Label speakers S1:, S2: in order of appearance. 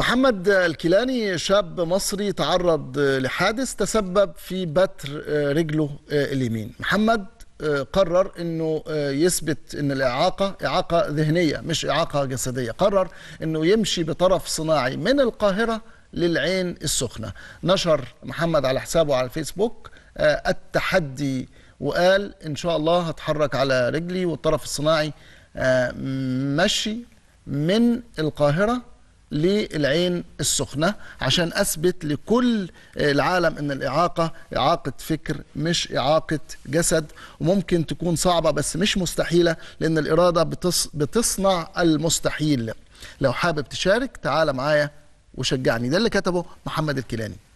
S1: محمد الكيلاني شاب مصري تعرض لحادث تسبب في بتر آه، رجله آه، اليمين محمد آه، قرر انه يثبت ان الاعاقه اعاقه ذهنيه مش اعاقه جسديه قرر انه يمشي بطرف صناعي من القاهره للعين السخنه نشر محمد على حسابه على الفيسبوك التحدي وقال ان شاء الله هتحرك على رجلي والطرف الصناعي مشي من القاهره للعين السخنة عشان أثبت لكل العالم أن الإعاقة إعاقة فكر مش إعاقة جسد وممكن تكون صعبة بس مش مستحيلة لأن الإرادة بتص... بتصنع المستحيل لو حابب تشارك تعال معايا وشجعني ده اللي كتبه محمد الكيلاني